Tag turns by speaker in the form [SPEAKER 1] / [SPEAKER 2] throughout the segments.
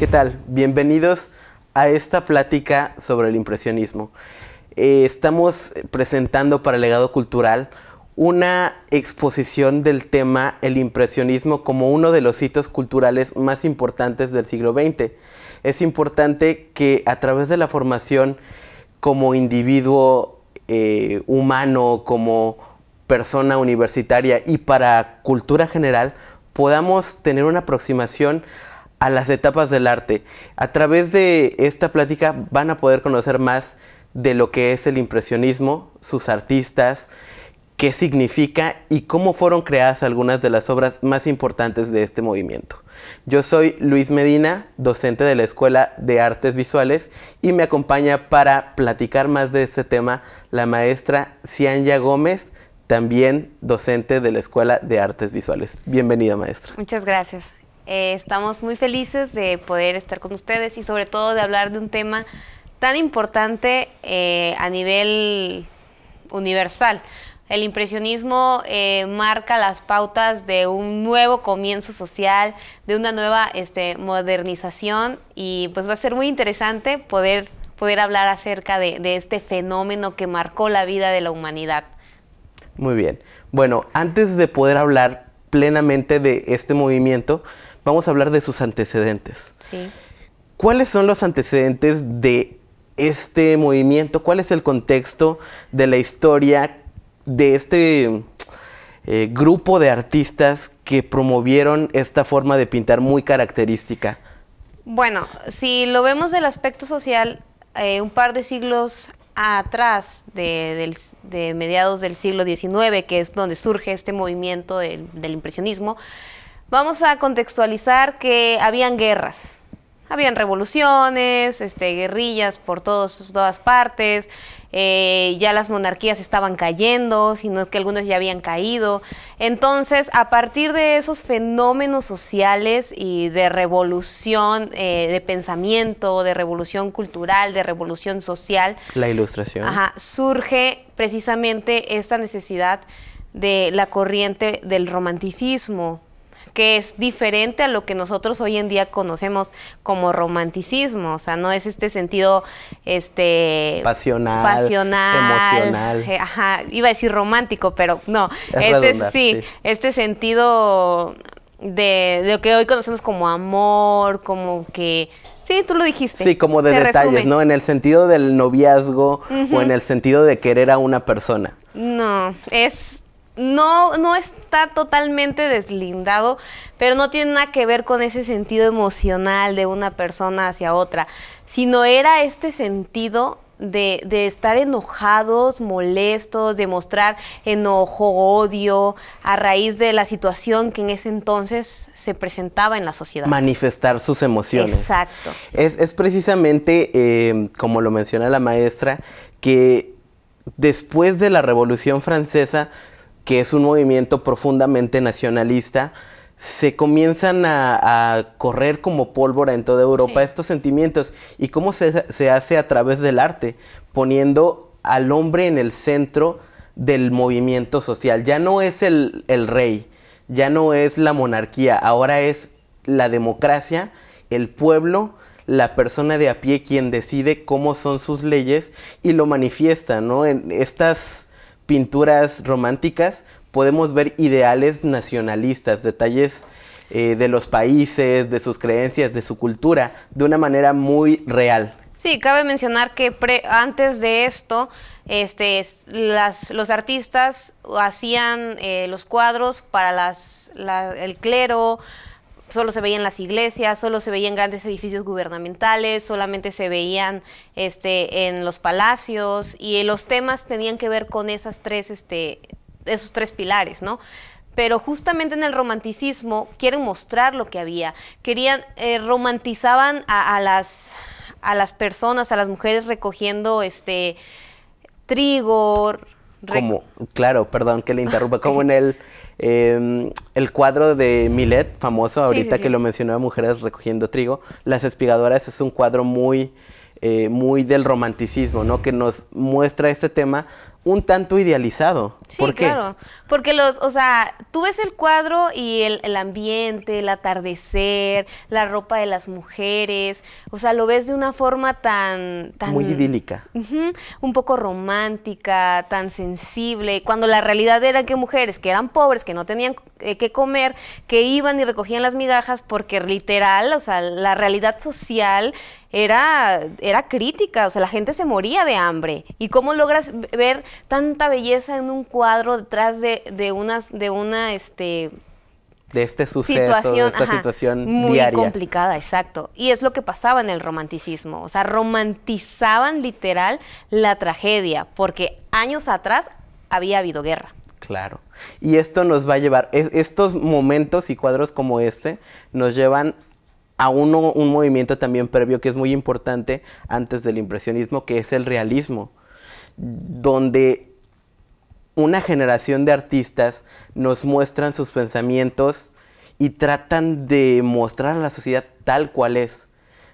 [SPEAKER 1] ¿Qué tal? Bienvenidos a esta plática sobre el impresionismo. Eh, estamos presentando para el legado cultural una exposición del tema el impresionismo como uno de los hitos culturales más importantes del siglo XX. Es importante que a través de la formación como individuo eh, humano, como persona universitaria y para cultura general, podamos tener una aproximación a las etapas del arte. A través de esta plática van a poder conocer más de lo que es el impresionismo, sus artistas, qué significa y cómo fueron creadas algunas de las obras más importantes de este movimiento. Yo soy Luis Medina, docente de la Escuela de Artes Visuales y me acompaña para platicar más de este tema la maestra Cianya Gómez, también docente de la Escuela de Artes Visuales. Bienvenida maestra.
[SPEAKER 2] Muchas gracias. Eh, estamos muy felices de poder estar con ustedes y sobre todo de hablar de un tema tan importante eh, a nivel universal. El impresionismo eh, marca las pautas de un nuevo comienzo social, de una nueva este, modernización y pues va a ser muy interesante poder, poder hablar acerca de este fenómeno que marcó la vida de la humanidad.
[SPEAKER 1] Muy bien. Bueno, antes de poder hablar plenamente de este movimiento, vamos a hablar de sus antecedentes. ¿Cuáles son los antecedentes de este movimiento? ¿Cuál es el contexto de la historia de este eh, grupo de artistas que promovieron esta forma de pintar muy característica?
[SPEAKER 2] Bueno, si lo vemos del aspecto social, eh, un par de siglos atrás de, mediados del siglo XIX, que es donde surge este movimiento del impresionismo, Vamos a contextualizar que habían guerras. Habían revoluciones, este, guerrillas por todos, todas partes, eh, ya las monarquías estaban cayendo, sino que algunas ya habían caído. Entonces, a partir de esos fenómenos sociales y de revolución eh, de pensamiento, de revolución cultural, de revolución social,
[SPEAKER 1] la ilustración,
[SPEAKER 2] surge precisamente esta necesidad de la corriente del romanticismo, que es diferente a lo que nosotros hoy en día conocemos como romanticismo, o sea, no es este sentido este
[SPEAKER 1] pasional, emocional. Eh,
[SPEAKER 2] iba a decir romántico, pero no, es este sí, este sentido de, lo que hoy conocemos como amor, como que Sí, tú lo dijiste. Sí, como de detalles, ¿no?
[SPEAKER 1] En el sentido del noviazgo o en el sentido de querer a una persona.
[SPEAKER 2] No, es no, no está totalmente deslindado, pero no tiene nada que ver con ese sentido emocional de una persona hacia otra, sino era este sentido de, estar enojados, molestos, de mostrar enojo, odio, a raíz de la situación que en ese entonces se presentaba en la sociedad.
[SPEAKER 1] Manifestar sus emociones. Exacto. Es, precisamente, eh, como lo menciona la maestra, que después de la Revolución Francesa que es un movimiento profundamente nacionalista, se comienzan a, correr como pólvora en toda Europa estos sentimientos. ¿Y cómo se, hace a través del arte? Poniendo al hombre en el centro del movimiento social. Ya no es el, el, rey, ya no es la monarquía, ahora es la democracia, el pueblo, la persona de a pie quien decide cómo son sus leyes y lo manifiesta, ¿no? En estas pinturas románticas podemos ver ideales nacionalistas, detalles eh, de los países, de sus creencias, de su cultura, de una manera muy real.
[SPEAKER 2] Sí, cabe mencionar que antes de esto, este, las, los artistas hacían eh, los cuadros para las, el clero, solo se veían las iglesias, solo se veían grandes edificios gubernamentales, solamente se veían este, en los palacios y los temas tenían que ver con esas tres, este, esos tres pilares, ¿no? pero justamente en el romanticismo quieren mostrar lo que había. Querían, eh, romantizaban a, las, a las personas, a las mujeres recogiendo este trigo.
[SPEAKER 1] Como, claro, perdón que le interrumpa, como en el Em, el cuadro de Millet, famoso ahorita que lo de Mujeres recogiendo trigo, Las espigadoras es un cuadro muy, eh, muy del romanticismo, ¿no? Que nos muestra este tema un tanto idealizado. Sí, claro.
[SPEAKER 2] Porque los, o sea, tú ves el cuadro y el, ambiente, el atardecer, la ropa de las mujeres, o sea, lo ves de una forma tan... tan Muy idílica. un poco romántica, tan sensible, cuando la realidad era que mujeres que eran pobres, que no tenían eh, que comer, que iban y recogían las migajas porque literal, o sea, la realidad social era, era crítica, o sea, la gente se moría de hambre. ¿Y cómo logras ver tanta belleza en un cuadro detrás de, de, una, este,
[SPEAKER 1] de este suceso, situación, esta situación muy complicada,
[SPEAKER 2] exacto. Y es lo que pasaba en el romanticismo, o sea, romantizaban literal la tragedia, porque años atrás había habido guerra.
[SPEAKER 1] Claro. Y esto nos va a llevar, estos momentos y cuadros como este nos llevan a uno, un movimiento también previo que es muy importante antes del impresionismo, que es el realismo donde una generación de artistas nos muestran sus pensamientos y tratan de mostrar a la sociedad tal cual es,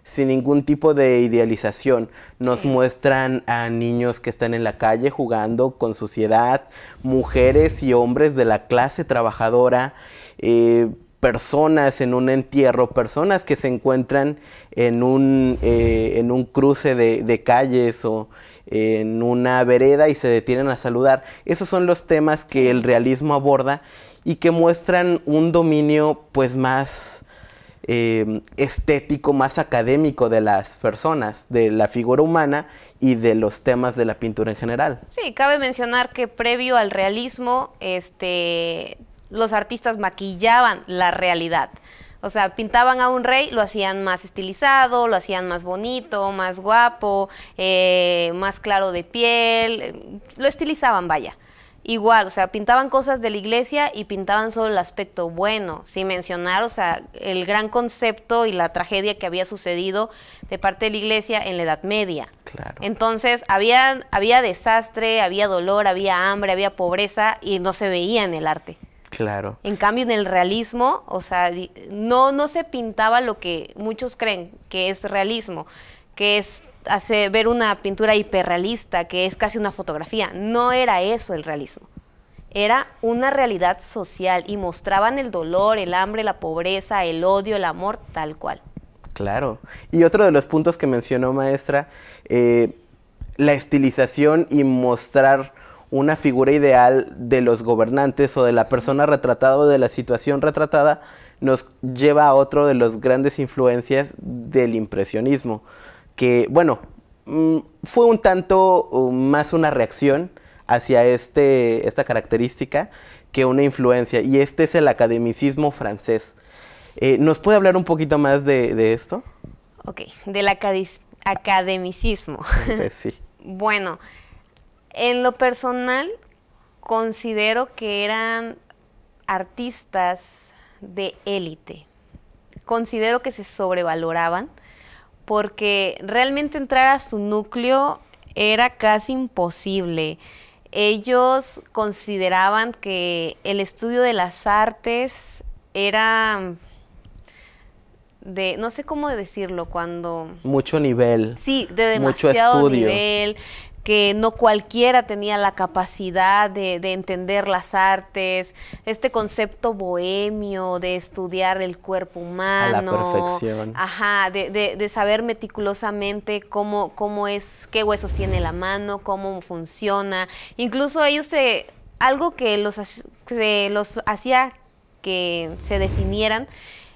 [SPEAKER 1] sin ningún tipo de idealización. Nos muestran a niños que están en la calle jugando con suciedad, mujeres y hombres de la clase trabajadora, eh, personas en un entierro, personas que se encuentran en un, eh, cruce de, de calles o en una vereda y se detienen a saludar. Esos son los temas que el realismo aborda y que muestran un dominio pues, más em, estético, más académico de las personas, de la figura humana y de los temas de la pintura en general.
[SPEAKER 2] Sí, cabe mencionar que previo al realismo, este, los artistas maquillaban la realidad. O sea, pintaban a un rey, lo hacían más estilizado, lo hacían más bonito, más guapo, eh, más claro de piel, eh, lo estilizaban, vaya. Igual, o sea, pintaban cosas de la iglesia y pintaban solo el aspecto bueno, sin mencionar, o sea, el gran concepto y la tragedia que había sucedido de parte de la iglesia en la Edad Media. Claro. Entonces, había, había desastre, había dolor, había hambre, había pobreza y no se veía en el arte. Claro. En cambio, en el realismo, o sea, no, no se pintaba lo que muchos creen que es realismo, que es hacer, ver una pintura hiperrealista, que es casi una fotografía. No era eso el realismo. Era una realidad social y mostraban el dolor, el hambre, la pobreza, el odio, el amor, tal cual.
[SPEAKER 1] Claro. Y otro de los puntos que mencionó maestra, eh, la estilización y mostrar una figura ideal de los gobernantes o de la persona retratada o de la situación retratada nos lleva a otro de los grandes influencias del impresionismo, que bueno, mm, fue un tanto uh, más una reacción hacia este, esta característica que una influencia, y este es el academicismo francés. Eh, ¿Nos puede hablar un poquito más de, esto?
[SPEAKER 2] Ok, del academicismo. sí. bueno, en lo personal, considero que eran artistas de élite. Considero que se sobrevaloraban porque realmente entrar a su núcleo era casi imposible. Ellos consideraban que el estudio de las artes era de, no sé cómo decirlo, cuando...
[SPEAKER 1] Mucho nivel. Sí, de demasiado mucho estudio. nivel
[SPEAKER 2] que no cualquiera tenía la capacidad de, entender las artes, este concepto bohemio de estudiar el cuerpo humano. la perfección. Ajá, de, de saber meticulosamente cómo, cómo es, qué huesos tiene la mano, cómo funciona. Incluso ellos se algo que los, que los hacía que se definieran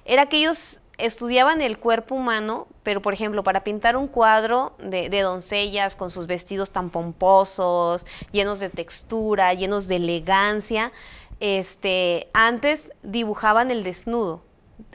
[SPEAKER 2] era que ellos estudiaban el cuerpo humano, pero por ejemplo, para pintar un cuadro de, doncellas con sus vestidos tan pomposos, llenos de textura, llenos de elegancia, este, antes dibujaban el desnudo.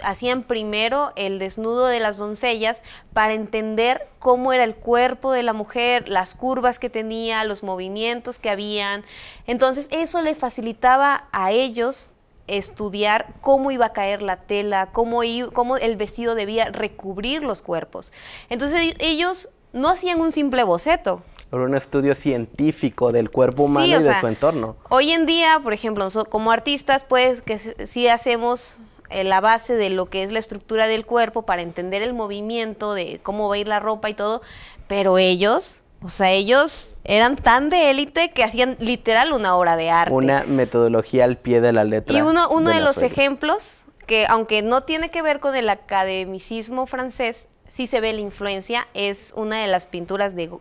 [SPEAKER 2] Hacían primero el desnudo de las doncellas para entender cómo era el cuerpo de la mujer, las curvas que tenía, los movimientos que habían. Entonces eso le facilitaba a ellos estudiar cómo iba a caer la tela, cómo, cómo el vestido debía recubrir los cuerpos. Entonces e, ellos no hacían un simple boceto,
[SPEAKER 1] un estudio científico del cuerpo humano y de su entorno.
[SPEAKER 2] Hoy en día, por ejemplo, como artistas, pues que sí hacemos eh, la base de lo que es la estructura del cuerpo para entender el movimiento, de cómo va a ir la ropa y todo, pero ellos o sea, ellos eran tan de élite que hacían literal una obra de arte.
[SPEAKER 1] Una metodología al pie de la letra. Y uno, uno de, los
[SPEAKER 2] ejemplos que, aunque no tiene que ver con el academicismo francés, sí se ve la influencia, es una de las pinturas de,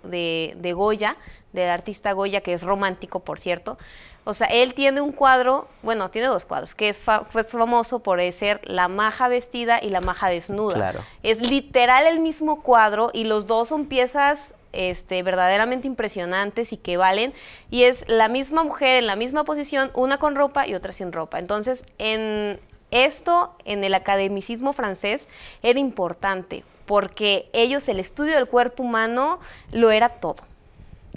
[SPEAKER 2] Goya, del artista Goya, que es romántico, por cierto. O sea, él tiene un cuadro, bueno, tiene dos cuadros, que es, es famoso por ser La maja vestida y La maja desnuda. Claro. Es literal el mismo cuadro y los dos son piezas este, verdaderamente impresionantes y que valen. Y es la misma mujer en la misma posición, una con ropa y otra sin ropa. Entonces, en esto, en el academicismo francés, era importante, porque ellos, el estudio del cuerpo humano, lo era todo.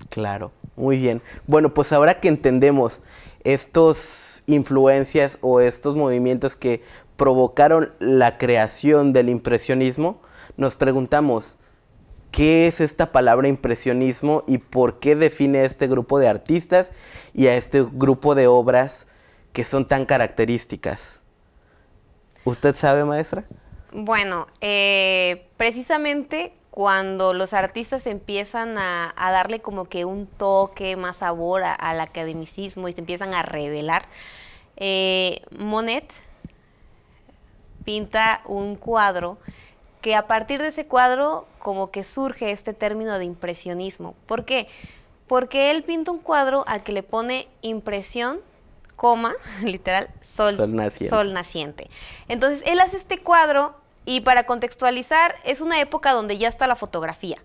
[SPEAKER 1] Claro, muy bien. Bueno, pues ahora que entendemos estos influencias o estos movimientos que provocaron la creación del impresionismo, nos preguntamos, qué es esta palabra impresionismo y por qué define a este grupo de artistas y a este grupo de obras que son tan características. ¿Usted sabe, maestra?
[SPEAKER 2] Bueno, eh, precisamente cuando los artistas empiezan a, darle como que un toque más sabor al academicismo y se empiezan a revelar, eh, Monet pinta un cuadro a partir de ese cuadro como que surge este término de impresionismo. ¿Por qué? Porque él pinta un cuadro al que le pone impresión, coma, literal, sol, naciente. Entonces, él hace este cuadro y para contextualizar, es una época donde ya está la fotografía.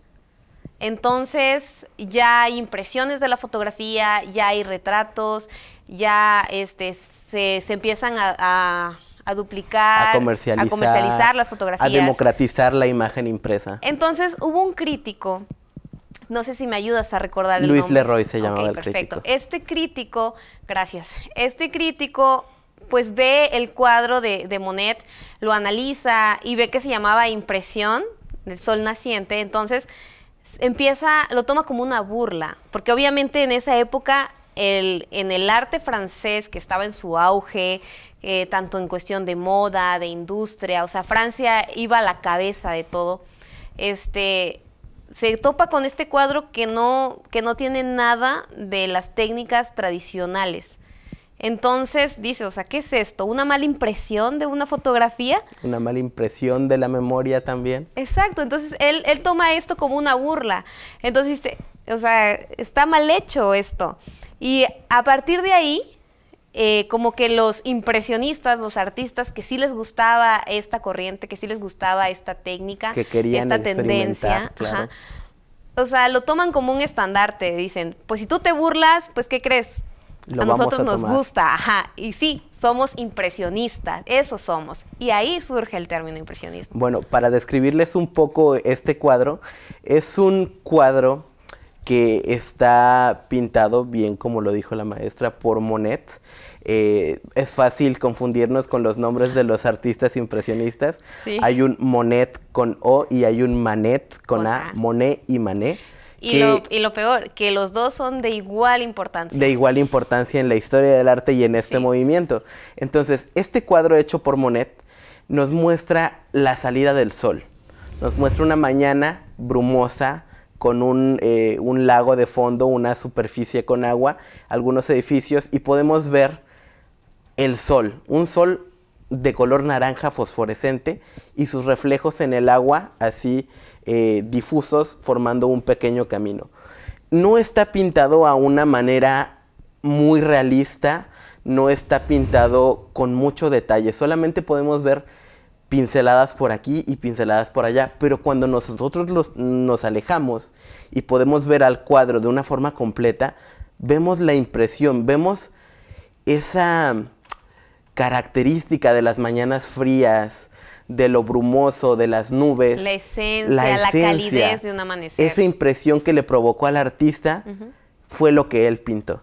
[SPEAKER 2] Entonces ya hay impresiones de la fotografía, ya hay retratos, ya este, se, empiezan a a duplicar, a comercializar, a las fotografías. A
[SPEAKER 1] democratizar la imagen impresa.
[SPEAKER 2] Entonces hubo un crítico no sé si me ayudas a recordar el Luis Leroy
[SPEAKER 1] se llamaba el perfecto.
[SPEAKER 2] Este crítico, gracias. Este crítico pues ve el cuadro de, Monet, lo analiza y ve que se llamaba Impresión del Sol Naciente, entonces empieza, lo toma como una burla, porque obviamente en esa época el, en el arte francés que estaba en su auge, eh, tanto en cuestión de moda, de industria, o sea, Francia iba a la cabeza de todo. Este, se topa con este cuadro que no, que no tiene nada de las técnicas tradicionales. Entonces dice, o sea, ¿qué es esto? ¿Una mala impresión de una fotografía?
[SPEAKER 1] Una mala impresión de la memoria también.
[SPEAKER 2] Exacto, entonces él, él toma esto como una burla. Entonces dice, o sea, está mal hecho esto. Y a partir de ahí, eh, como que los impresionistas, los artistas que sí les gustaba esta corriente, que sí les gustaba esta técnica, esta tendencia, o sea, lo toman como un estandarte, dicen, pues si tú te burlas, pues ¿qué crees?
[SPEAKER 1] a nosotros nos gusta,
[SPEAKER 2] ajá, y sí, somos impresionistas, eso somos. Y ahí surge el término impresionista.
[SPEAKER 1] Bueno, para describirles un poco este cuadro, es un cuadro que está pintado bien como lo dijo la maestra por Monet. Eh, es fácil confundirnos con los nombres de los artistas impresionistas. Hay un Monet con O y hay un Manet con A, Monet y Manet. Y, lo,
[SPEAKER 2] y, lo, peor, que los dos son de igual importancia. De
[SPEAKER 1] igual importancia en la historia del arte y en este movimiento. Entonces, este cuadro hecho por Monet nos muestra la salida del sol. Nos muestra una mañana brumosa, con eh, un, lago de fondo, una superficie con agua, algunos edificios y podemos ver el sol, un sol de color naranja fosforescente y sus reflejos en el agua así eh, difusos formando un pequeño camino. No está pintado a una manera muy realista, no está pintado con mucho detalle, solamente podemos ver pinceladas por aquí y pinceladas por allá, pero cuando nosotros nos alejamos y podemos ver al cuadro de una forma completa, vemos la impresión, vemos esa característica de las mañanas frías, de lo brumoso, de las nubes. La
[SPEAKER 2] esencia, la, calidez de un amanecer. Esa
[SPEAKER 1] impresión que le provocó al artista fue lo que él pintó.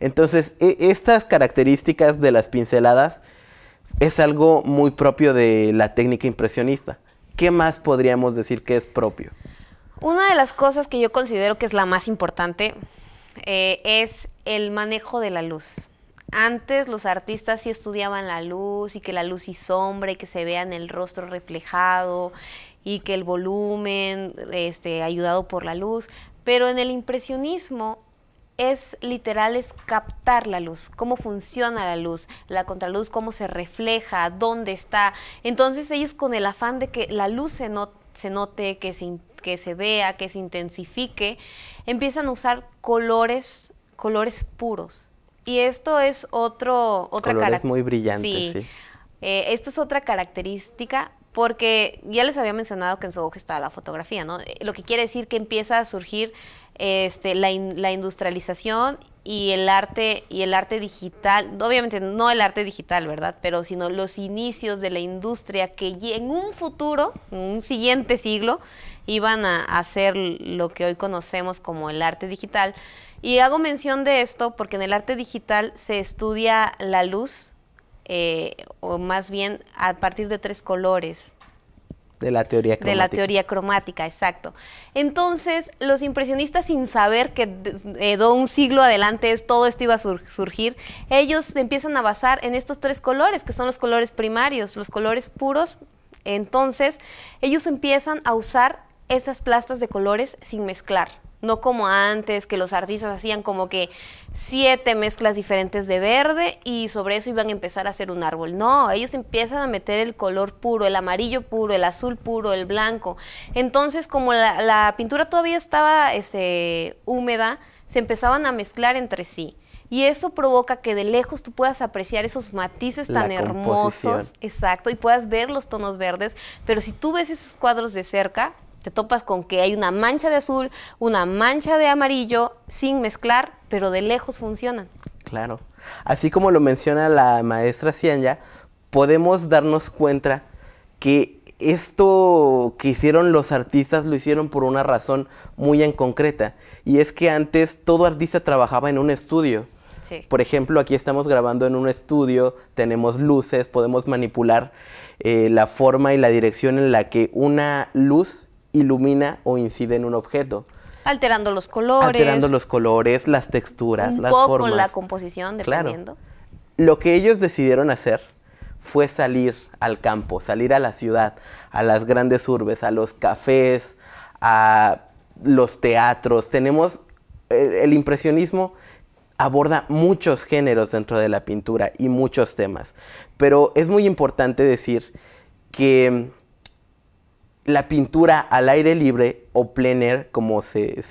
[SPEAKER 1] Entonces, e, estas características de las pinceladas es algo muy propio de la técnica impresionista. ¿Qué más podríamos decir que es propio?
[SPEAKER 2] Una de las cosas que yo considero que es la más importante eh, es el manejo de la luz. Antes los artistas sí estudiaban la luz y que la luz y sombra y que se vea en el rostro reflejado y que el volumen, este, ayudado por la luz, pero en el impresionismo es literal, es captar la luz, cómo funciona la luz, la contraluz, cómo se refleja, dónde está. Entonces ellos con el afán de que la luz se, se note, que se, que se vea, que se intensifique, empiezan a usar colores, colores puros. Y esto es otro, otra característica. muy brillante, sí. Eh, esto es otra característica porque ya les había mencionado que en su hoja está la fotografía, ¿no? Eh, lo que quiere decir que empieza a surgir este, la, industrialización y el arte y el arte digital, obviamente no el arte digital, ¿verdad? Pero sino los inicios de la industria que en un futuro, en un siguiente siglo, iban a hacer lo que hoy conocemos como el arte digital. Y hago mención de esto porque en el arte digital se estudia la luz, eh, o más bien a partir de tres colores. De la teoría cromática. De la teoría cromática, exacto. Entonces, los impresionistas, sin saber que de eh, un siglo adelante todo esto iba a surgir, ellos empiezan a basar en estos tres colores, que son los colores primarios, los colores puros. Entonces, ellos empiezan a usar esas plastas de colores sin mezclar. No como antes, que los artistas hacían como que siete mezclas diferentes de verde y sobre eso iban a empezar a hacer un árbol. No, ellos empiezan a meter el color puro, el amarillo puro, el azul puro, el blanco. Entonces, como la, pintura todavía estaba este, húmeda, se empezaban a mezclar entre sí. Y eso provoca que de lejos tú puedas apreciar esos matices tan hermosos, exacto, y puedas ver los tonos verdes. Pero si tú ves esos cuadros de cerca, te topas con que hay una mancha de azul, una mancha de amarillo, sin mezclar, pero de lejos funcionan.
[SPEAKER 1] Claro. Así como lo menciona la maestra Cianya, podemos darnos cuenta que esto que hicieron los artistas lo hicieron por una razón muy en concreta. Y es que antes todo artista trabajaba en un estudio. Por ejemplo, aquí estamos grabando en un estudio, tenemos luces, podemos manipular eh, la forma y la dirección en la que una luz ilumina o incide en un objeto.
[SPEAKER 2] Alterando los colores. Alterando los
[SPEAKER 1] colores, las texturas, un las poco formas. la
[SPEAKER 2] composición, dependiendo.
[SPEAKER 1] Lo que ellos decidieron hacer fue salir al campo, salir a la ciudad, a las grandes urbes, a los cafés, a los teatros. Tenemos eh, el impresionismo aborda muchos géneros dentro de la pintura y muchos temas. Pero es muy importante decir que la pintura al aire libre o plein air, como se,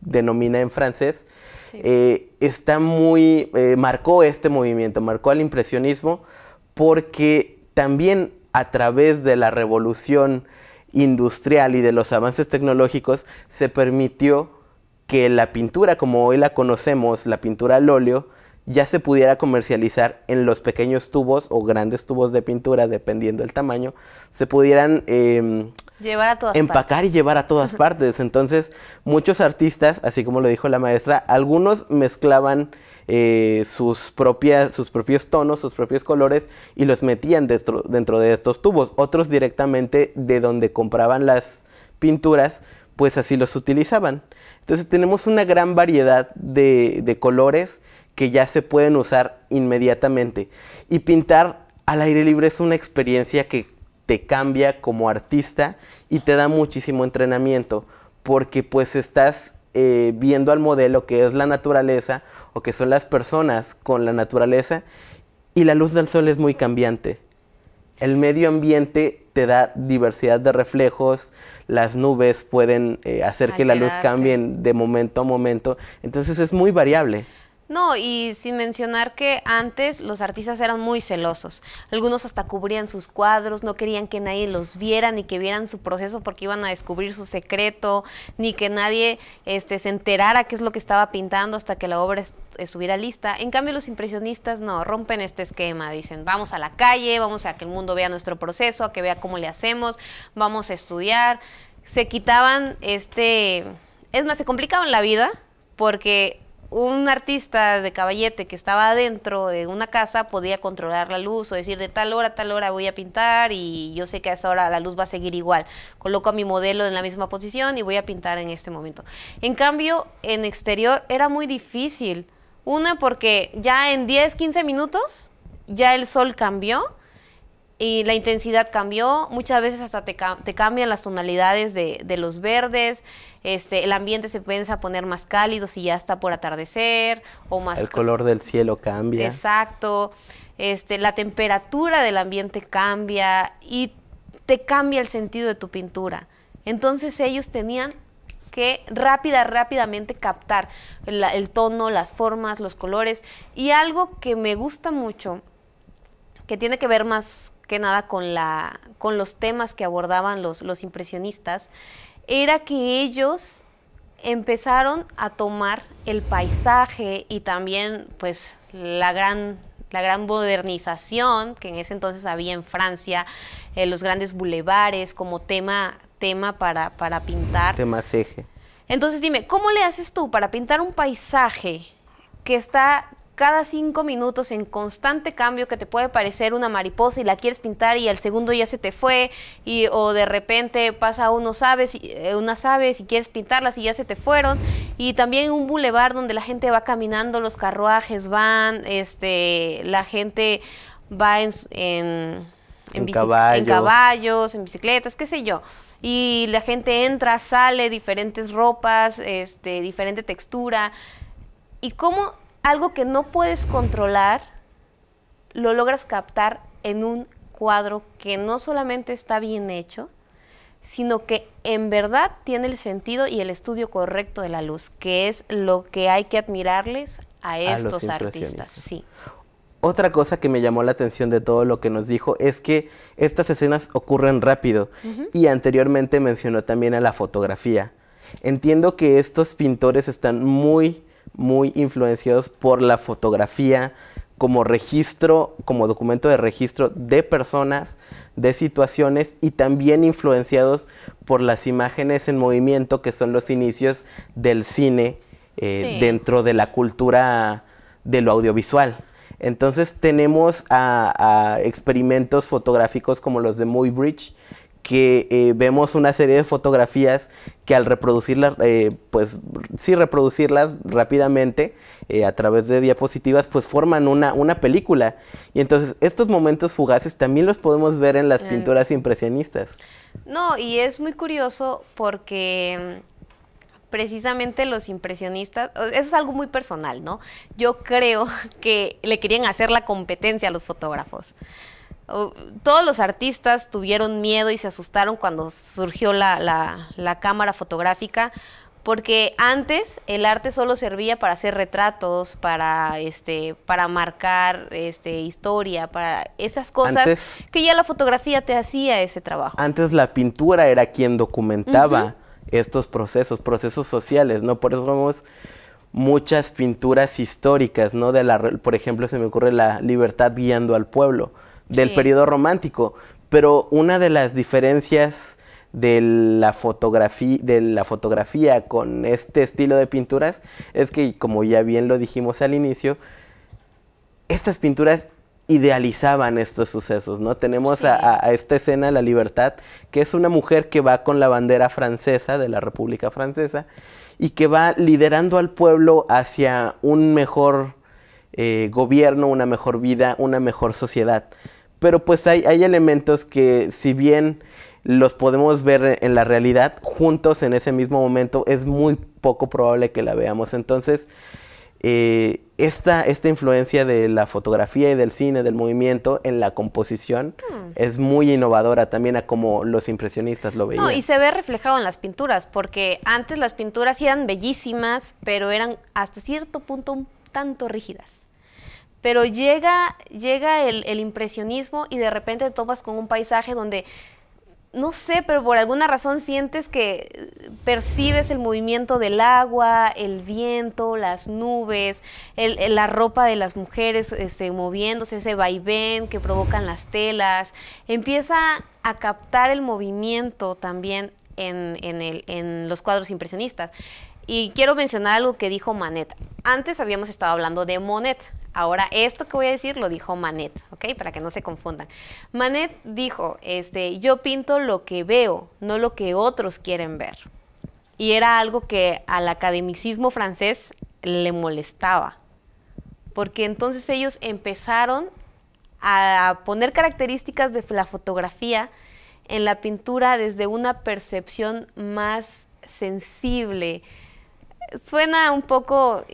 [SPEAKER 1] denomina en francés, eh, está muy, eh, marcó este movimiento, marcó al impresionismo, porque también a través de la revolución industrial y de los avances tecnológicos se permitió que la pintura como hoy la conocemos, la pintura al óleo, ya se pudiera comercializar en los pequeños tubos o grandes tubos de pintura, dependiendo del tamaño, se pudieran em,
[SPEAKER 2] Llevar a todas empacar
[SPEAKER 1] y llevar a todas partes. Entonces, muchos artistas, así como lo dijo la maestra, algunos mezclaban eh, sus, propias, sus propios tonos, sus propios colores y los metían dentro, dentro de estos tubos. Otros directamente de donde compraban las pinturas, pues así los utilizaban. Entonces tenemos una gran variedad de colores que ya se pueden usar inmediatamente. Y pintar al aire libre es una experiencia que te cambia como artista y te da muchísimo entrenamiento porque pues estás eh, viendo al modelo que es la naturaleza o que son las personas con la naturaleza y la luz del sol es muy cambiante. El medio ambiente te da diversidad de reflejos, las nubes pueden eh, hacer que la luz cambie de momento a momento, entonces es muy variable.
[SPEAKER 2] No, y sin mencionar que antes los artistas eran muy celosos. Algunos hasta cubrían sus cuadros, no querían que nadie los viera ni que vieran su proceso porque iban a descubrir su secreto, ni que nadie este, se enterara qué es lo que estaba pintando hasta que la obra estuviera lista. En cambio, los impresionistas no, rompen este esquema, dicen, vamos a la calle, vamos a que el mundo vea nuestro proceso, a que vea cómo le hacemos, vamos a estudiar. Se quitaban este... Es más, se complicaban la vida porque un artista de caballete que estaba adentro de una casa podía controlar la luz o decir de tal hora a tal hora voy a pintar y yo sé que a esta hora la luz va a seguir igual. Coloco a mi modelo en la misma posición y voy a pintar en este momento. En cambio, en exterior era muy difícil. Una porque ya en 10, 15 minutos ya el sol cambió y la intensidad cambió, muchas veces hasta te, te cambian las tonalidades de, de los verdes, este, el ambiente se empieza a poner más cálido si ya está por atardecer o más... El
[SPEAKER 1] color del cielo cambia.
[SPEAKER 2] Exacto, este, la temperatura del ambiente cambia y te cambia el sentido de tu pintura. Entonces ellos tenían que rápida, rápidamente captar el tono, las formas, los colores. Y algo que me gusta mucho, que tiene que ver más que nada con, la, con los temas que abordaban los, los impresionistas, era que ellos empezaron a tomar el paisaje y también pues la gran, la gran modernización que en ese entonces había en Francia, eh, los grandes bulevares como tema, tema para, para pintar.
[SPEAKER 1] Tema eje.
[SPEAKER 2] Entonces dime, ¿cómo le haces tú para pintar un paisaje que está cada cinco minutos en constante cambio que te puede parecer una mariposa y la quieres pintar y al segundo ya se te fue y o de repente pasa unos aves, eh, unas aves y quieres pintarlas y ya se te fueron y también un bulevar donde la gente va caminando, los carruajes van, este, la gente va en, en, en, en caballos, en bicicletas, qué sé yo y la gente entra, sale, diferentes ropas, este, diferente textura. Y cómo algo que no puedes controlar, lo logras captar en un cuadro que no solamente está bien hecho, sino que en verdad tiene el sentido y el estudio correcto de la luz, que es lo que hay que admirarles a estos artistas.
[SPEAKER 1] Otra cosa que me llamó la atención de todo lo que nos dijo es que estas escenas ocurren rápido y anteriormente mencionó también a la fotografía. Entiendo que estos pintores están muy muy influenciados por la fotografía como registro, como documento de registro de personas, de situaciones y también influenciados por las imágenes en movimiento que son los inicios del cine eh, dentro de la cultura de lo audiovisual. Entonces tenemos a, experimentos fotográficos como los de Muybridge, que eh, vemos una serie de fotografías que al reproducirlas, eh, pues sí reproducirlas rápidamente eh, a través de diapositivas, pues forman una, una película. Y entonces estos momentos fugaces también los podemos ver en las pinturas impresionistas.
[SPEAKER 2] No, y es muy curioso porque precisamente los impresionistas, eso es algo muy personal, ¿no? Yo creo que le querían hacer la competencia a los fotógrafos todos los artistas tuvieron miedo y se asustaron cuando surgió la, cámara fotográfica, porque antes el arte solo servía para hacer retratos, para, este, para marcar este, historia, para esas cosas que ya la fotografía te hacía ese trabajo.
[SPEAKER 1] Antes la pintura era quien documentaba estos procesos, procesos sociales, ¿no? Por eso vemos muchas pinturas históricas, ¿no? De la, por ejemplo, se me ocurre la libertad guiando al pueblo del periodo romántico. Pero una de las diferencias de la, fotografía, de la fotografía con este estilo de pinturas es que, como ya bien lo dijimos al inicio, estas pinturas idealizaban estos sucesos, ¿no? Tenemos a, esta escena, La Libertad, que es una mujer que va con la bandera francesa de la República Francesa y que va liderando al pueblo hacia un mejor eh, gobierno, una mejor vida, una mejor sociedad pero pues hay, elementos que si bien los podemos ver en la realidad juntos en ese mismo momento, es muy poco probable que la veamos. Entonces, eh, esta, esta, influencia de la fotografía y del cine, del movimiento en la composición, hmm. es muy innovadora también a como los impresionistas lo veían. No, y se
[SPEAKER 2] ve reflejado en las pinturas, porque antes las pinturas eran bellísimas, pero eran hasta cierto punto un tanto rígidas. Pero llega, llega el, impresionismo y de repente te topas con un paisaje donde no sé, pero por alguna razón sientes que eh, percibes el movimiento del agua, el viento, las nubes, la ropa de las mujeres eh, moviéndose, ese vaivén que provocan las telas. Empieza a captar el movimiento también en, en los cuadros impresionistas. Y quiero mencionar algo que dijo Manet. Antes habíamos estado hablando de Monet, Ahora, esto que voy a decir lo dijo Manet, ¿ok? Para que no se confundan. Manet dijo, este, yo pinto lo que veo, no lo que otros quieren ver. Y era algo que al academicismo francés le molestaba, porque entonces ellos empezaron a poner características de la fotografía en la pintura desde una percepción más sensible. Suena un poco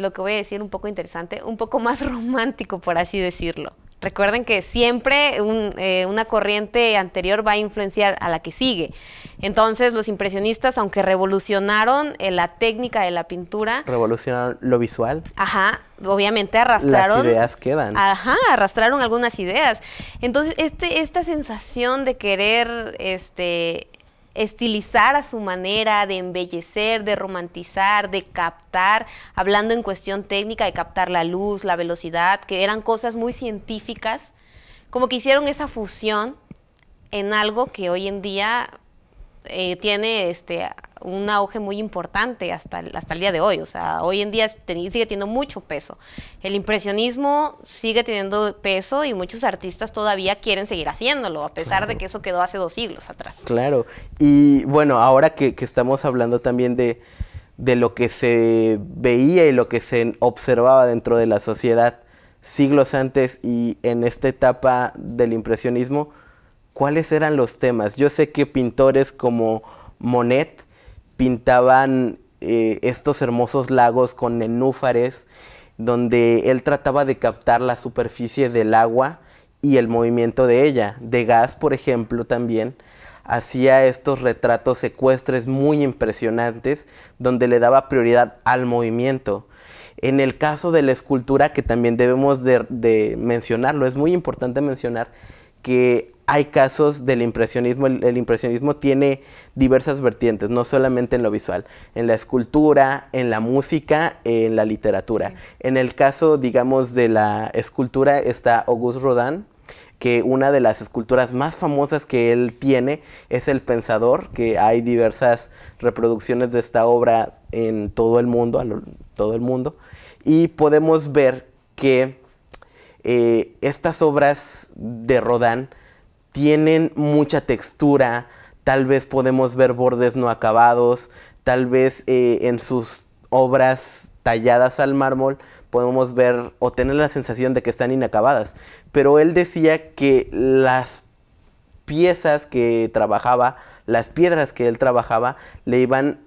[SPEAKER 2] lo que voy a decir un poco interesante, un poco más romántico, por así decirlo. Recuerden que siempre eh, una corriente anterior va a influenciar a la que sigue. Entonces los impresionistas, aunque revolucionaron eh, la técnica de la pintura,
[SPEAKER 1] revolucionaron lo visual.
[SPEAKER 2] Ajá, obviamente arrastraron. Las ideas quedan. Ajá, arrastraron algunas ideas. Entonces este, esta sensación de querer este, estilizar a su manera, de embellecer, de romantizar, de captar, hablando en cuestión técnica, de captar la luz, la velocidad, que eran cosas muy científicas, como que hicieron esa fusión en algo que hoy en día eh, tiene este, un auge muy importante hasta, hasta el día de hoy. O sea, hoy en día sigue teniendo mucho peso. El impresionismo sigue teniendo peso y muchos artistas todavía quieren seguir haciéndolo, a pesar de que eso quedó hace dos siglos atrás.
[SPEAKER 1] Claro. Y bueno, ahora que, estamos hablando también de lo que se veía y lo que se observaba dentro de la sociedad siglos antes y en esta etapa del impresionismo, cuáles eran los temas. Yo sé que pintores como Monet pintaban eh, estos hermosos lagos con nenúfares, donde él trataba de captar la superficie del agua y el movimiento de ella. De Gas, por ejemplo, también hacía estos retratos secuestres muy impresionantes, donde le daba prioridad al movimiento. En el caso de la escultura, que también debemos de mencionarlo, es muy importante mencionar que hay casos del impresionismo. El, impresionismo tiene diversas vertientes, no solamente en lo visual, en la escultura, en la música, en la literatura. En el caso, digamos, de la escultura está Auguste Rodin, que una de las esculturas más famosas que él tiene es El Pensador, que hay diversas reproducciones de esta obra en todo el mundo, todo el mundo, y podemos ver que eh, estas obras de Rodin tienen mucha textura, tal vez podemos ver bordes no acabados, tal vez eh, en sus obras talladas al mármol podemos ver o tener la sensación de que están inacabadas. Pero él decía que las piezas que trabajaba, las piedras que él trabajaba, le iban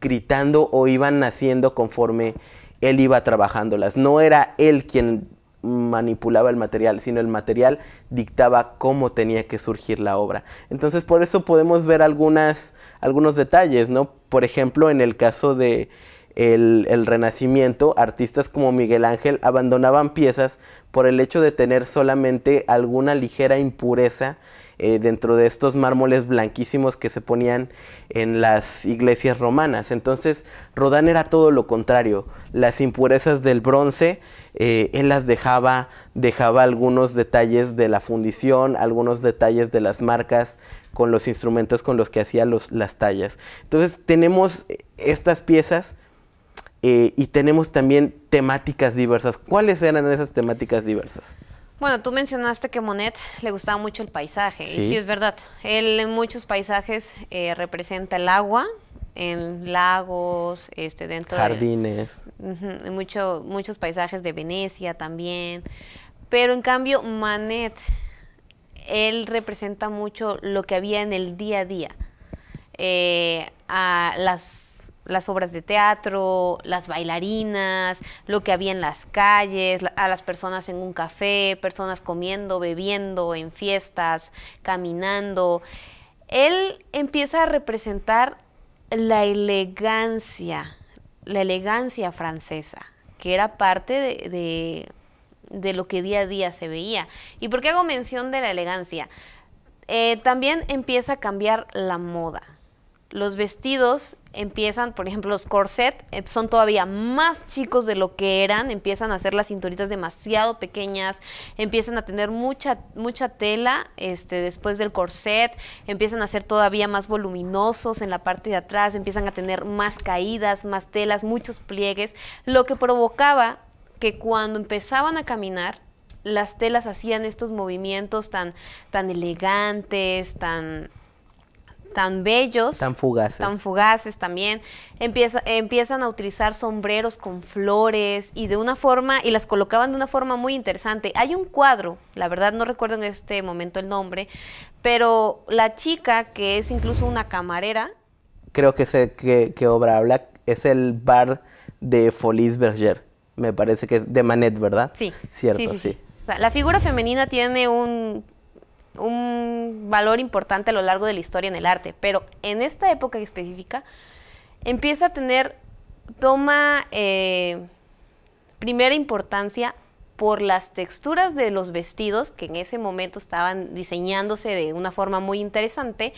[SPEAKER 1] gritando o iban naciendo conforme él iba trabajándolas. No era él quien manipulaba el material, sino el material dictaba cómo tenía que surgir la obra. Entonces por eso podemos ver algunas, algunos detalles, ¿no? Por ejemplo, en el caso de el, Renacimiento, artistas como Miguel Ángel abandonaban piezas por el hecho de tener solamente alguna ligera impureza eh, dentro de estos mármoles blanquísimos que se ponían en las iglesias romanas. Entonces, Rodán era todo lo contrario. Las impurezas del bronce eh, él las dejaba, dejaba algunos detalles de la fundición, algunos detalles de las marcas con los instrumentos con los que hacía las tallas. Entonces tenemos eh, estas piezas eh, y tenemos también temáticas diversas. ¿Cuáles eran esas temáticas diversas?
[SPEAKER 2] Bueno, tú mencionaste que Monet le gustaba mucho el paisaje, sí. y sí es verdad. Él en muchos paisajes representa el agua, en lagos, este, dentro jardines, de, jardines, muchos paisajes de Venecia también, pero en cambio Manet, él representa mucho lo que había en el día a día, eh, a las, las obras de teatro, las bailarinas, lo que había en las calles, a las personas en un café, personas comiendo, bebiendo, en fiestas, caminando él empieza a representar la elegancia, la elegancia francesa, que era parte de, de, lo que día a día se veía. ¿Y por qué hago mención de la elegancia? Eh, también empieza a cambiar la moda los vestidos empiezan, por ejemplo, los corsets, eh, son todavía más chicos de lo que eran, empiezan a hacer las cinturitas demasiado pequeñas, empiezan a tener mucha, mucha tela este, después del corset, empiezan a ser todavía más voluminosos en la parte de atrás, empiezan a tener más caídas, más telas, muchos pliegues, lo que provocaba que cuando empezaban a caminar, las telas hacían estos movimientos tan, tan elegantes, tan tan bellos. Tan
[SPEAKER 1] fugaces. Tan
[SPEAKER 2] fugaces también. Empieza, empiezan a utilizar sombreros con flores y de una forma, y las colocaban de una forma muy interesante. Hay un cuadro, la verdad no recuerdo en este momento el nombre, pero la chica que es incluso una camarera.
[SPEAKER 1] Creo que sé qué obra habla, es el bar de Folies Berger. Me parece que es de Manet, ¿verdad? Sí. Cierto, sí.
[SPEAKER 2] La figura femenina tiene un un valor importante a lo largo de la historia en el arte, pero en esta época específica empieza a tener, toma eh, primera importancia por las texturas de los vestidos, que en ese momento estaban diseñándose de una forma muy interesante,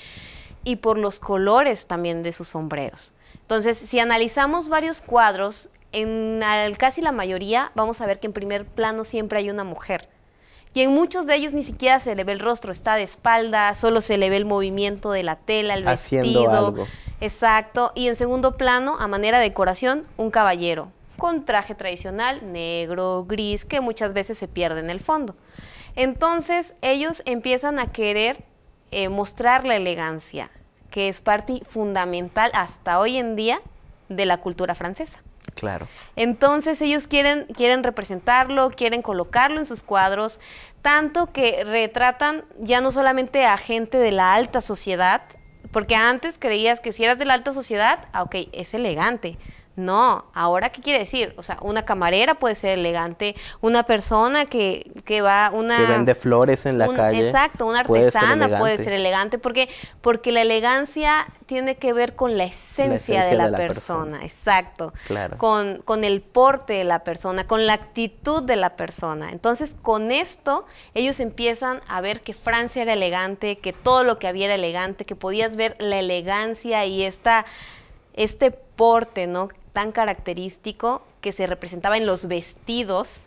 [SPEAKER 2] y por los colores también de sus sombreros. Entonces, si analizamos varios cuadros, en casi la mayoría vamos a ver que en primer plano siempre hay una mujer y en muchos de ellos ni siquiera se le ve el rostro, está de espalda, solo se le ve el movimiento de la tela, el vestido. Exacto. Y en segundo plano, a manera de decoración, un caballero con traje tradicional negro, gris, que muchas veces se pierde en el fondo. Entonces ellos empiezan a querer eh, mostrar la elegancia, que es parte fundamental hasta hoy en día de la cultura francesa. Claro. Entonces ellos quieren, quieren representarlo, quieren colocarlo en sus cuadros, tanto que retratan ya no solamente a gente de la alta sociedad, porque antes creías que si eras de la alta sociedad, ah, ok, es elegante, no, ahora qué quiere decir? O sea, una camarera puede ser elegante, una persona que, que va una que vende
[SPEAKER 1] flores en la calle. Exacto, una artesana puede ser,
[SPEAKER 2] elegante, porque porque la elegancia tiene que ver con la esencia, de la, persona. exacto. Claro. Con con el porte de la persona, con la actitud de la persona. Entonces, con esto ellos empiezan a ver que Francia era elegante, que todo lo que había era elegante, que podías ver la elegancia y esta este porte, ¿no? tan característico que se representaba en los vestidos,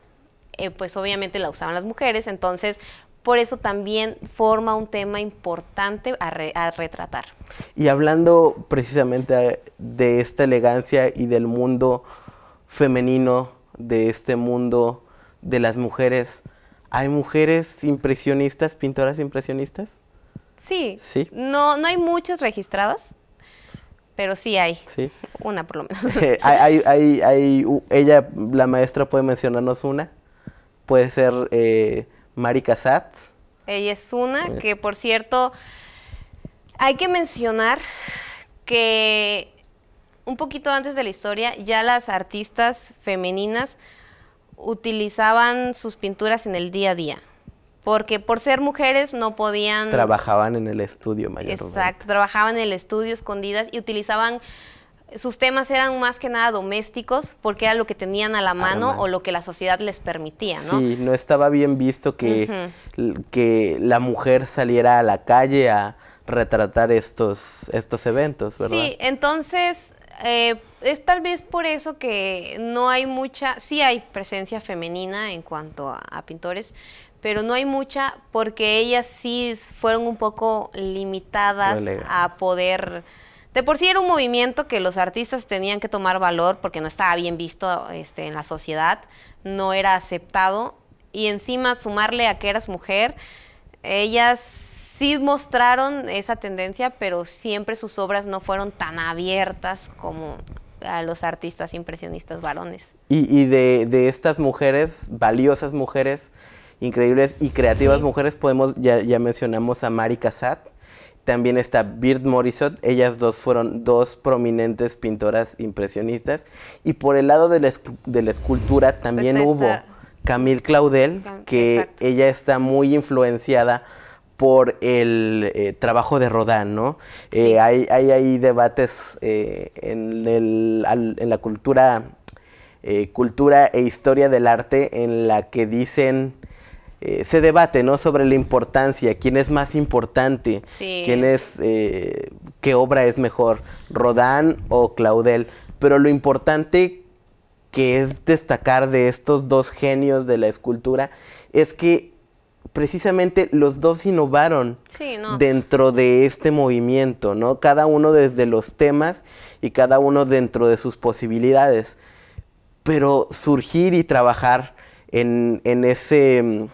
[SPEAKER 2] eh, pues obviamente la usaban las mujeres, entonces por eso también forma un tema importante a, a retratar.
[SPEAKER 1] Y hablando precisamente de esta elegancia y del mundo femenino, de este mundo de las mujeres, ¿hay mujeres impresionistas, pintoras impresionistas?
[SPEAKER 2] Sí. ¿Sí? No, no hay muchas registradas, pero sí hay. Una por lo menos.
[SPEAKER 1] Eh, hay, hay, hay, ella, la maestra puede mencionarnos una. Puede ser eh, Mari Casat.
[SPEAKER 2] Ella es una eh. que, por cierto, hay que mencionar que un poquito antes de la historia ya las artistas femeninas utilizaban sus pinturas en el día a día porque por ser mujeres no podían...
[SPEAKER 1] Trabajaban en el estudio mayormente. Exacto,
[SPEAKER 2] trabajaban en el estudio escondidas y utilizaban... Sus temas eran más que nada domésticos porque era lo que tenían a la mano, o lo que la sociedad les permitía, ¿no?
[SPEAKER 1] Sí, no estaba bien visto que, que la mujer saliera a la calle a retratar estos, estos eventos, ¿verdad? Sí,
[SPEAKER 2] entonces eh, es tal vez por eso que no hay mucha, sí hay presencia femenina en cuanto a pintores, pero no hay mucha porque ellas sí fueron un poco limitadas a poder... De por sí era un movimiento que los artistas tenían que tomar valor porque no estaba bien visto este, en la sociedad, no era aceptado y encima sumarle a que eras mujer, ellas sí mostraron esa tendencia, pero siempre sus obras no fueron tan abiertas como a los artistas impresionistas varones.
[SPEAKER 1] Y, de estas mujeres, valiosas mujeres, increíbles y creativas mujeres. Podemos, ya, ya mencionamos a Mari Casat, también está Bird Morisot. Ellas dos fueron dos prominentes pintoras impresionistas. Y por el lado de la, escultura también pues hubo Camille Claudel, que ella está muy influenciada por el eh, trabajo de Rodin ¿no? Eh, hay, hay, debates eh, en, en, la cultura, cultura e historia del arte en la que dicen eh, se debate, ¿no? Sobre la importancia, quién es más importante, quién es, eh, qué obra es mejor, Rodán o Claudel. Pero lo importante que es destacar de estos dos genios de la escultura es que precisamente los dos innovaron dentro de este movimiento, ¿no? Cada uno desde los temas y cada uno dentro de sus posibilidades. Pero surgir y trabajar en, en ese mm,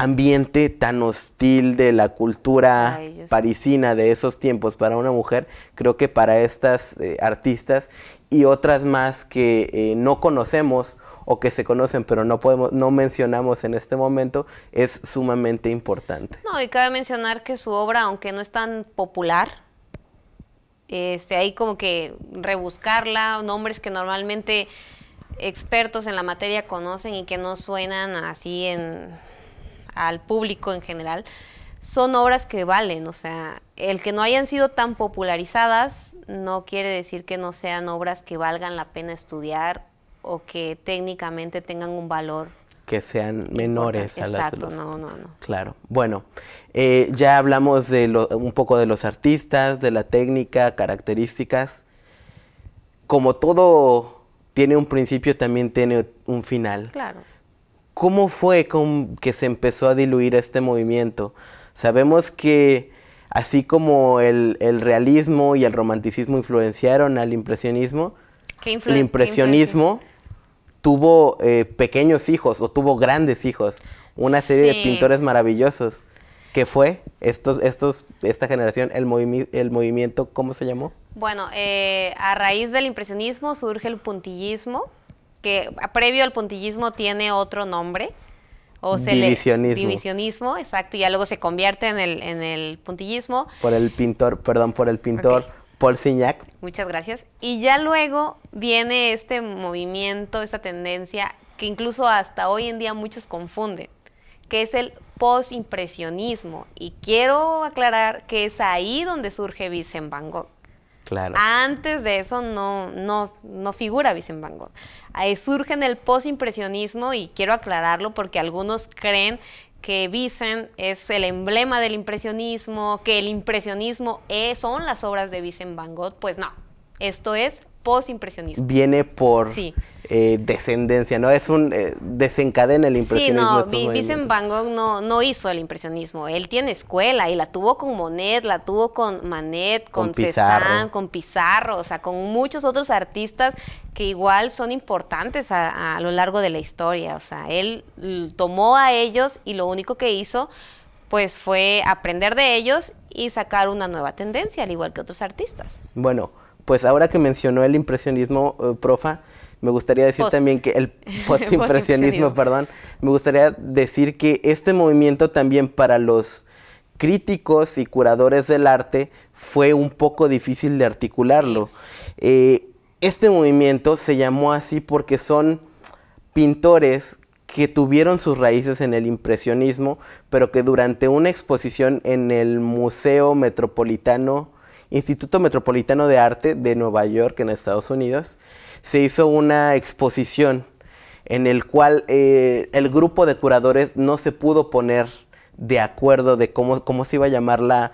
[SPEAKER 1] ambiente tan hostil de la cultura parisina de esos tiempos para una mujer, creo que para estas eh, artistas y otras más que eh, no conocemos o que se conocen pero no podemos no mencionamos en este momento es sumamente importante.
[SPEAKER 2] No, y cabe mencionar que su obra aunque no es tan popular, este ahí como que rebuscarla, nombres que normalmente expertos en la materia conocen y que no suenan así en al público en general, son obras que valen, o sea, el que no hayan sido tan popularizadas no quiere decir que no sean obras que valgan la pena estudiar o que técnicamente tengan un valor.
[SPEAKER 1] Que sean menores a las Exacto, no, no, no. Claro. Bueno, eh, ya hablamos de un poco de los artistas, de la técnica, características. Como todo tiene un principio, también tiene un final. Claro. ¿Cómo fue con que se empezó a diluir este movimiento? Sabemos que así como el, realismo y el romanticismo influenciaron al impresionismo,
[SPEAKER 2] el impresionismo
[SPEAKER 1] tuvo eh, pequeños hijos o tuvo grandes hijos, una serie de pintores maravillosos. ¿Qué fue estos, estos, esta generación, el, el movimiento, ¿cómo se llamó?
[SPEAKER 2] Bueno, eh, a raíz del impresionismo surge el puntillismo, que previo al puntillismo tiene otro nombre. O se divisionismo. divisionismo, exacto, y ya luego se convierte en el, en el puntillismo.
[SPEAKER 1] Por el pintor, perdón, por el pintor Paul Signac.
[SPEAKER 2] Muchas gracias. Y ya luego viene este movimiento, esta tendencia que incluso hasta hoy en día muchos confunden, que es el postimpresionismo. Y quiero aclarar que es ahí donde surge Vincent Van Gogh. Antes de eso no, no, figura Vincent Van Gogh. Ahí surge en el postimpresionismo y quiero aclararlo porque algunos creen que Vincent es el emblema del impresionismo, que el impresionismo son las obras de Vincent Van Gogh. Pues no, esto es post-impresionismo. Viene
[SPEAKER 1] por eh, descendencia, ¿no? Es un eh, desencadena el impresionismo. Sí, no, Vincent
[SPEAKER 2] Van Gogh no, no hizo el impresionismo. Él tiene escuela y la tuvo con Monet, la tuvo con Manet, con, con con Pizarro, o sea, con muchos otros artistas que igual son importantes a, a lo largo de la historia. O sea, él tomó a ellos y lo único que hizo pues fue aprender de ellos y sacar una nueva tendencia, al igual que otros artistas.
[SPEAKER 1] Bueno, pues ahora que mencionó el impresionismo, eh, profa, me gustaría decir también que el postimpresionismo, perdón, me gustaría decir que este movimiento también para los críticos y curadores del arte fue un poco difícil de articularlo. Eh, este movimiento se llamó así porque son pintores que tuvieron sus raíces en el impresionismo, pero que durante una exposición en el Museo Metropolitano Instituto Metropolitano de Arte de Nueva York, en Estados Unidos, se hizo una exposición en el cual eh, el grupo de curadores no se pudo poner de acuerdo de cómo, cómo se iba a llamar la,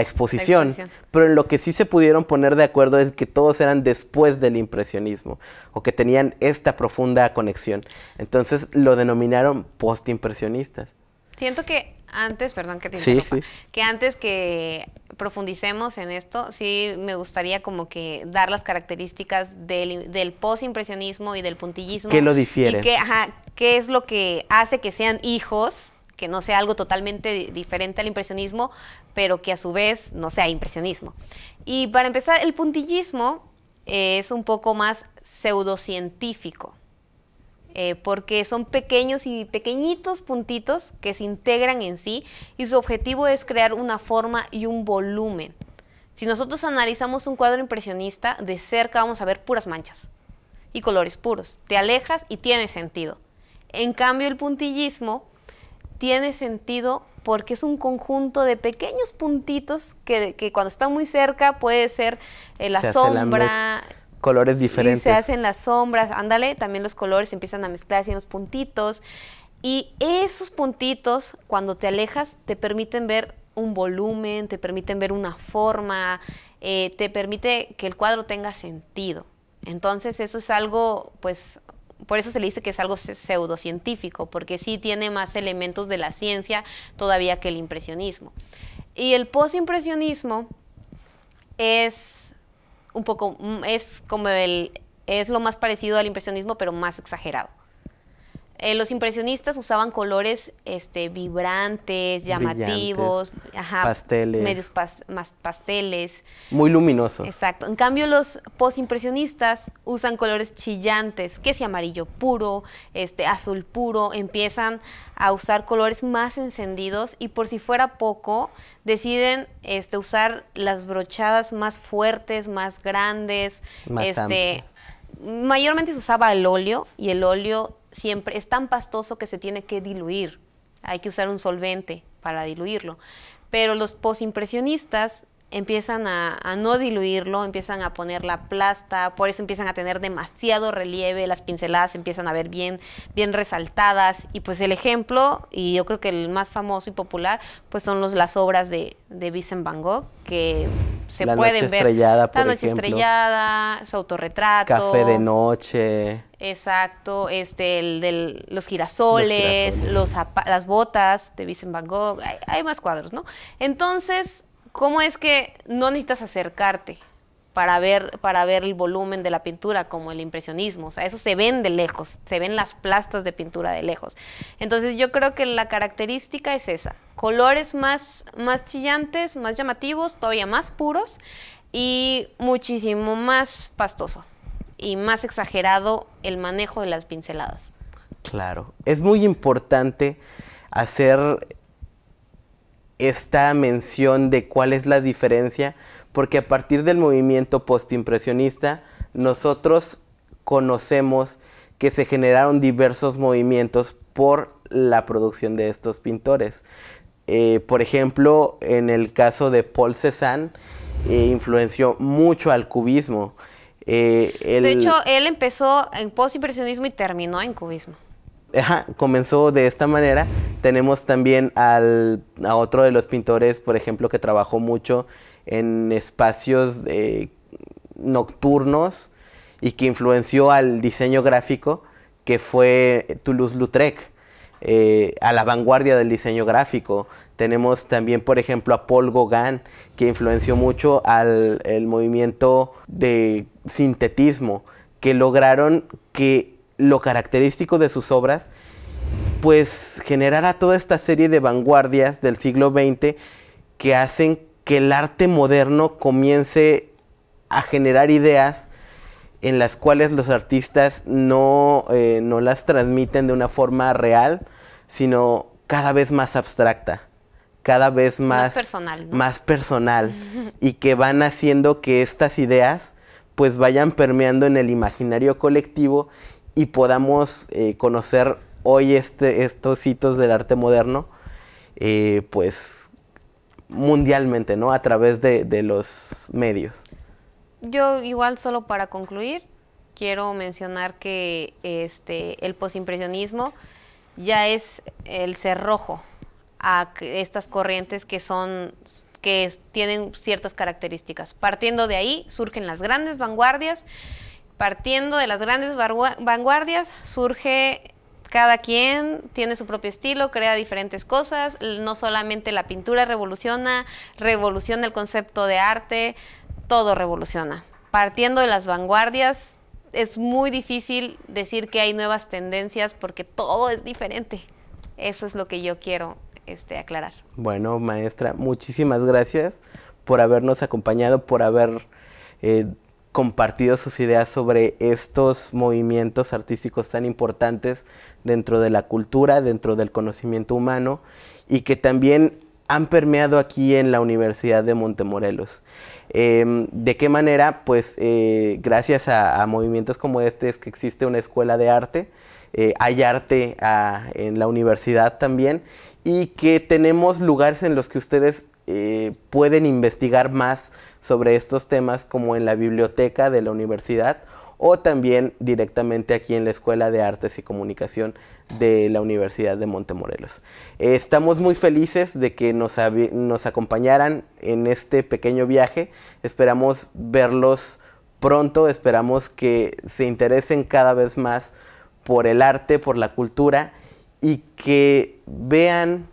[SPEAKER 1] exposición. Pero en lo que sí se pudieron poner de acuerdo es que todos eran después del impresionismo o que tenían esta profunda conexión. Entonces lo denominaron postimpresionistas.
[SPEAKER 2] Siento que antes, perdón que que antes que profundicemos en esto, sí me gustaría como que dar las características del, del y del puntillismo. ¿Qué lo difiere. que, ¿Qué es lo que hace que sean hijos, que no sea algo totalmente diferente al impresionismo, pero que a su vez no sea impresionismo? Y para empezar, el puntillismo es un poco más pseudocientífico. Eh, porque son pequeños y pequeñitos puntitos que se integran en sí y su objetivo es crear una forma y un volumen. Si nosotros analizamos un cuadro impresionista, de cerca vamos a ver puras manchas y colores puros. Te alejas y tiene sentido. En cambio, el puntillismo tiene sentido porque es un conjunto de pequeños puntitos que, cuando están muy cerca puede ser eh, la sombra,
[SPEAKER 1] colores diferentes. Y se hacen
[SPEAKER 2] las sombras, ándale, también los colores empiezan a mezclarse en los puntitos. Y esos puntitos, cuando te alejas, te permiten ver un volumen, te permiten ver una forma, eh, te permite que el cuadro tenga sentido. Entonces eso es algo, pues, por eso se le dice que es algo pseudocientífico, porque sí tiene más elementos de la ciencia todavía que el impresionismo. Y el postimpresionismo es un poco, mm, es como el, es lo más parecido al impresionismo, pero más exagerado. Eh, los impresionistas usaban colores este, vibrantes, llamativos, medios pasteles.
[SPEAKER 1] Muy luminosos.
[SPEAKER 2] Exacto. En cambio, los posimpresionistas usan colores chillantes, que es amarillo puro, este, azul puro, empiezan a usar colores más encendidos y por si fuera poco, deciden este, usar las brochadas más fuertes, más grandes.
[SPEAKER 1] este,
[SPEAKER 2] mayormente se usaba el óleo y el óleo siempre es tan pastoso que se tiene que diluir. Hay que usar un solvente para diluirlo. Pero los posimpresionistas empiezan a, no diluirlo, empiezan a poner la plasta, por eso empiezan a tener demasiado relieve, las pinceladas empiezan a ver bien, bien resaltadas y pues el ejemplo, y yo creo que el más famoso y popular, pues son los, las obras de, de Vincent Van Gogh, que se la pueden noche ver. Estrellada, por la noche estrellada, su autorretrato. Café de
[SPEAKER 1] noche.
[SPEAKER 2] Exacto, este, el los girasoles, los, las botas de Vincent Van Gogh, hay más cuadros, ¿no? Entonces, ¿Cómo es que no necesitas acercarte para ver, para ver el volumen de la pintura, como el impresionismo? O sea, eso se ven de lejos, se ven las plastas de pintura de lejos. Entonces yo creo que la característica es esa, colores más, más chillantes, más llamativos, todavía más puros y muchísimo más pastoso y más exagerado el manejo de las pinceladas.
[SPEAKER 1] Claro, es muy importante hacer esta mención de cuál es la diferencia, porque a partir del movimiento postimpresionista nosotros conocemos que se generaron diversos movimientos por la producción de estos pintores. Eh, por ejemplo, en el caso de Paul Cézanne, eh, influenció mucho al cubismo. Eh, de hecho,
[SPEAKER 2] él empezó en postimpresionismo y terminó en cubismo
[SPEAKER 1] comenzó de esta manera. Tenemos también a otro de los pintores, por ejemplo, que trabajó mucho en espacios eh, nocturnos y que influenció al diseño gráfico, que fue Toulouse-Lautrec, eh, a la vanguardia del diseño gráfico. Tenemos también, por ejemplo, a Paul Gauguin, que influenció mucho al movimiento de sintetismo, que lograron que lo característico de sus obras, pues generará toda esta serie de vanguardias del siglo XX que hacen que el arte moderno comience a generar ideas en las cuales los artistas no, eh, no las transmiten de una forma real, sino cada vez más abstracta, cada vez más,
[SPEAKER 2] personal, más
[SPEAKER 1] personal y que van haciendo que estas ideas pues vayan permeando en el imaginario colectivo y podamos eh, conocer hoy este, estos hitos del arte moderno, eh, pues mundialmente, ¿no? A través de, de los medios.
[SPEAKER 2] Yo igual solo para concluir, quiero mencionar que este, el posimpresionismo ya es el cerrojo a estas corrientes que son que tienen ciertas características. Partiendo de ahí surgen las grandes vanguardias partiendo de las grandes vanguardias, surge cada quien tiene su propio estilo, crea diferentes cosas, no solamente la pintura revoluciona, revoluciona el concepto de arte, todo revoluciona. Partiendo de las vanguardias, es muy difícil decir que hay nuevas tendencias porque todo es diferente. Eso es lo que yo quiero este, aclarar.
[SPEAKER 1] Bueno, maestra, muchísimas gracias por habernos acompañado, por haber eh, compartido sus ideas sobre estos movimientos artísticos tan importantes dentro de la cultura, dentro del conocimiento humano y que también han permeado aquí en la Universidad de Montemorelos. Em, ¿De qué manera? Pues eh, gracias a, movimientos como este es que existe una escuela de arte, eh, hay arte ah, en la universidad también y que tenemos lugares en los que ustedes eh, pueden investigar más sobre estos temas como en la biblioteca de la universidad o también directamente aquí en la Escuela de Artes y Comunicación de la Universidad de Montemorelos. estamos muy felices de que nos, nos acompañaran en este pequeño viaje. Esperamos verlos pronto, esperamos que se interesen cada vez más por el arte, por la cultura y que vean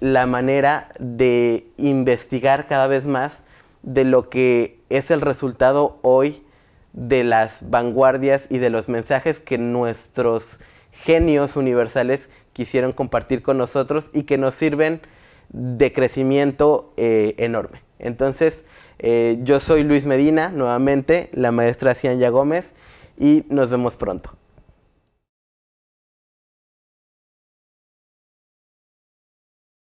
[SPEAKER 1] la manera de investigar cada vez más de lo que es el resultado hoy de las vanguardias y de los mensajes que nuestros genios universales quisieron compartir con nosotros y que nos sirven de crecimiento eh, enorme. Entonces, eh, yo soy Luis Medina, nuevamente, la maestra Cianya
[SPEAKER 2] Gómez, y nos vemos pronto.